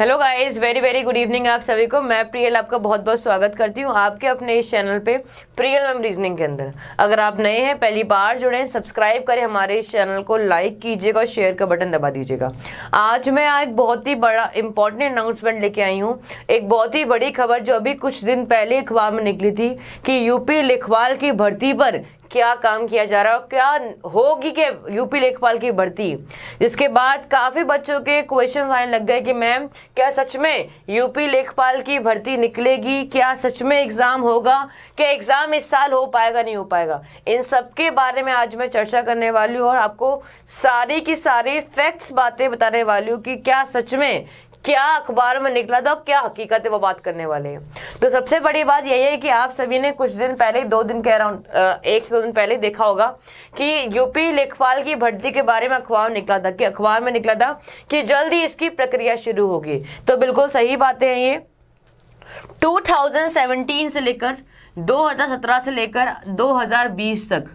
hello guys very very good evening आप सभी को मैं प्रियल आपका बहुत बहुत स्वागत करती हूँ आपके अपने इस चैनल पे प्रियल मैम रीजनिंग के अंदर अगर आप नए हैं पहली बार जुड़े हैं सब्सक्राइब करें हमारे इस चैनल को लाइक कीजिएगा और शेयर का बटन दबा दीजिएगा आज मैं एक बहुत ही बड़ा इंपॉर्टेंट अनाउंसमेंट लेके आई हूँ एक बहुत ही बड़ी खबर जो अभी कुछ दिन पहले अखबार में निकली थी कि यूपी लिखवाल की भर्ती पर क्या काम किया जा रहा है और क्या होगी कि यूपी लेखपाल की भर्ती जिसके बाद काफ़ी बच्चों के क्वेश्चन आने लग गए कि मैम क्या सच में यूपी लेखपाल की भर्ती निकलेगी क्या सच में एग्ज़ाम होगा क्या एग्ज़ाम इस साल हो पाएगा नहीं हो पाएगा इन सब के बारे में आज मैं चर्चा करने वाली हूँ और आपको सारी की सारी फैक्ट्स बातें बताने वाली हूँ कि क्या सच में क्या अखबार में निकला था और क्या हकीकत है वो बात करने वाले हैं तो सबसे बड़ी बात यही है कि आप सभी ने कुछ दिन पहले दो दिन के अराउंड एक दो दिन पहले देखा होगा कि यूपी लेखपाल की भर्ती के बारे में अखबार निकला था कि अखबार में निकला था कि जल्द ही इसकी प्रक्रिया शुरू होगी तो बिल्कुल सही बातें हैं ये 2017 से लेकर 2017 से लेकर 2020 तक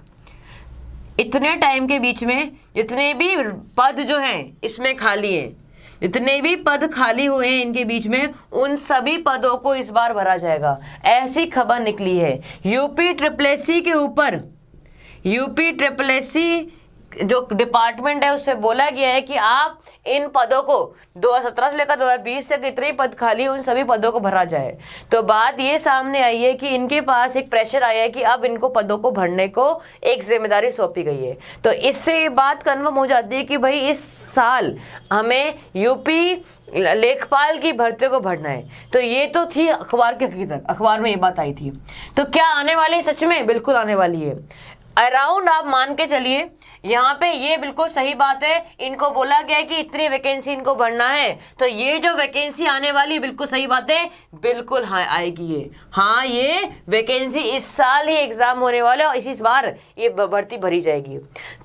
इतने टाइम के बीच में जितने भी पद जो हैं इसमें खाली हैं इतने भी पद खाली हुए हैं इनके बीच में उन सभी पदों को इस बार भरा जाएगा ऐसी खबर निकली है यूपी ट्रिपलेसी के ऊपर यूपी ट्रिपलेसी जो डिपार्टमेंट है उससे बोला गया है कि आप इन पदों को 2017 से लेकर 2020 तक इतने पद खाली उन सभी पदों को भरा जाए तो बात ये सामने आई है कि इनके पास एक प्रेशर आया है कि अब इनको पदों को भरने को एक जिम्मेदारी सौंपी गई है तो इससे ये बात कन्फर्म हो जाती है कि भाई इस साल हमें यूपी लेखपाल की भर्ती को भरना है तो ये तो थी अखबार के हकीकत अखबार में ये बात आई थी तो क्या आने वाली सच में बिल्कुल आने वाली है अराउंड आप मान के चलिए यहाँ पे ये बिल्कुल सही बात है इनको बोला गया है कि इतनी वैकेंसी इनको भरना है तो ये जो वैकेंसी आने वाली बिल्कुल सही बात है बिल्कुल हाँ आएगी ये हाँ ये वैकेंसी इस साल ही एग्जाम होने वाले और इसी इस बार ये भर्ती भरी जाएगी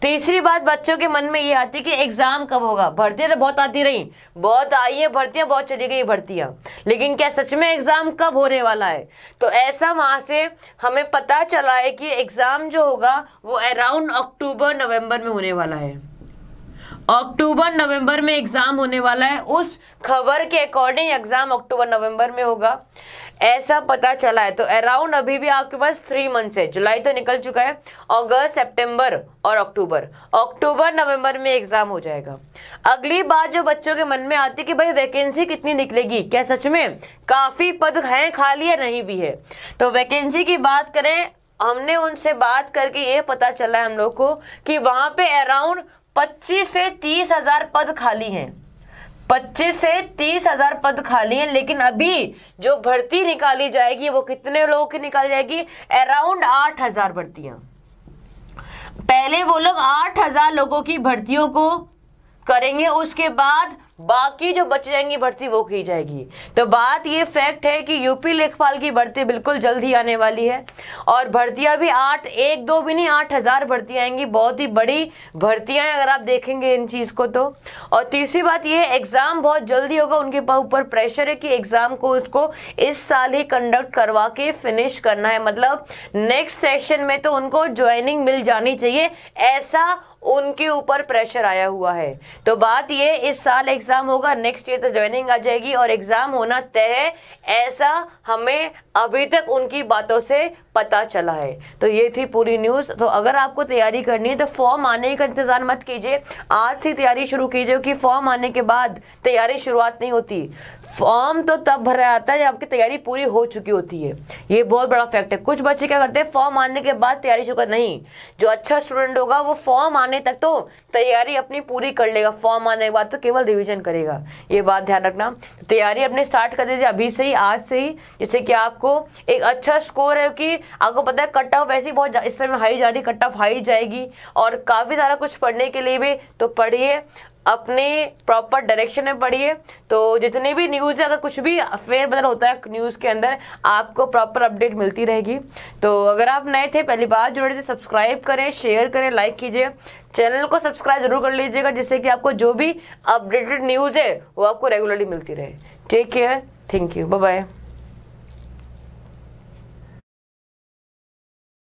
तीसरी बात बच्चों के मन में ये आती है कि एग्जाम कब होगा भर्तियां तो बहुत आती रही बहुत आई है भर्तियां बहुत चली गई भर्तियां लेकिन क्या सच में एग्जाम कब होने वाला है तो ऐसा वहां से हमें पता चला है कि एग्जाम जो होगा वो अराउंड अक्टूबर नवंबर में होने वाला है अक्टूबर नवंबर में एग्जाम होने वाला है उस खबर के अकॉर्डिंग एग्जाम अक्टूबर नवंबर में होगा ऐसा पता चला है तो अराउंड अभी भी आपके पास थ्री मंथ्स है जुलाई तो निकल चुका है अगस्त सितंबर और अक्टूबर अक्टूबर नवंबर में एग्जाम हो जाएगा अगली बात जो बच्चों के मन में आती है कि भाई वैकेंसी कितनी निकलेगी क्या सच में काफी पद हैं खाली या नहीं भी है तो वैकेंसी की बात करें हमने उनसे बात करके ये पता चला है हम लोग को कि वहां पे अराउंड 25 से तीस हजार पद खाली हैं पच्चीस से तीस हजार पद खाली हैं लेकिन अभी जो भर्ती निकाली जाएगी वो कितने लोगों की निकाली जाएगी अराउंड आठ हजार भर्तियां पहले वो लोग आठ हजार लोगों की भर्तियों को करेंगे उसके बाद बाकी जो बच जाएंगी भर्ती वो की जाएगी तो बात ये फैक्ट है कि यूपी लेखपाल की भर्ती बिल्कुल जल्द ही आने वाली है और भर्तियां भी आठ एक दो भी नहीं आठ हज़ार भर्तियाँ आएंगी बहुत ही बड़ी भर्तियां अगर आप देखेंगे इन चीज़ को तो और तीसरी बात ये एग्ज़ाम बहुत जल्दी होगा उनके ऊपर प्रेशर है कि एग्ज़ाम को उसको इस साल ही कंडक्ट करवा के फिनिश करना है मतलब नेक्स्ट सेशन में तो उनको ज्वाइनिंग मिल जानी चाहिए ऐसा उनके ऊपर प्रेशर आया हुआ है तो बात ये इस साल एग्ज़ाम होगा नेक्स्ट ईयर तो ज्वाइनिंग आ जाएगी और एग्ज़ाम होना तय है ऐसा हमें अभी तक उनकी बातों से पता चला है तो ये थी पूरी न्यूज़ तो अगर आपको तैयारी करनी है तो फॉर्म आने का इंतज़ार मत कीजिए आज से तैयारी शुरू कीजिए क्योंकि फॉर्म आने के बाद तैयारी शुरुआत नहीं होती फॉर्म तो तब भरा जाता है जब आपकी तैयारी पूरी हो चुकी होती है ये बहुत बड़ा फैक्ट है कुछ बच्चे क्या करते हैं फॉर्म आने के बाद तैयारी शुरू कर नहीं जो अच्छा स्टूडेंट होगा वो फॉर्म आने तक तो तैयारी अपनी पूरी कर लेगा फॉर्म आने के बाद तो केवल रिविजन करेगा ये बात ध्यान रखना तैयारी अपने स्टार्ट कर दीजिए अभी से ही आज से ही जिससे कि आपको एक अच्छा स्कोर है कि आपको पता है कट ऑफ वैसे बहुत इस समय हाई जा रही कट ऑफ हाई जाएगी और काफ़ी सारा कुछ पढ़ने के लिए भी तो पढ़िए अपने प्रॉपर डायरेक्शन में पढ़िए तो जितने भी न्यूज़ है अगर कुछ भी फेयर बदल होता है न्यूज़ के अंदर आपको प्रॉपर अपडेट मिलती रहेगी तो अगर आप नए थे पहली बार जुड़े थे सब्सक्राइब करें शेयर करें लाइक कीजिए चैनल को सब्सक्राइब जरूर कर लीजिएगा जिससे कि आपको जो भी अपडेटेड न्यूज़ है वो आपको रेगुलरली मिलती रहे take care thank you bye